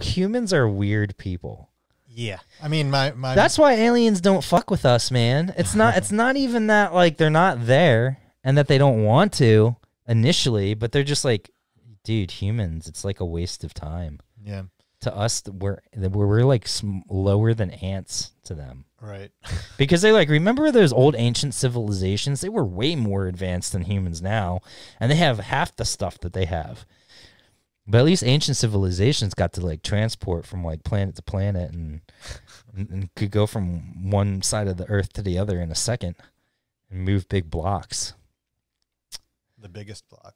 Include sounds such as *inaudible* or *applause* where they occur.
humans are weird people. Yeah, I mean, my my. That's why aliens don't fuck with us, man. It's not. it's *laughs* not even that like they're not there and that they don't want to initially, but they're just like, dude, humans. It's like a waste of time. Yeah. To us, we're we're like lower than ants to them. Right. *laughs* because they like remember those old ancient civilizations? They were way more advanced than humans now, and they have half the stuff that they have but at least ancient civilizations got to like transport from like planet to planet and, and, and could go from one side of the earth to the other in a second and move big blocks. The biggest blocks.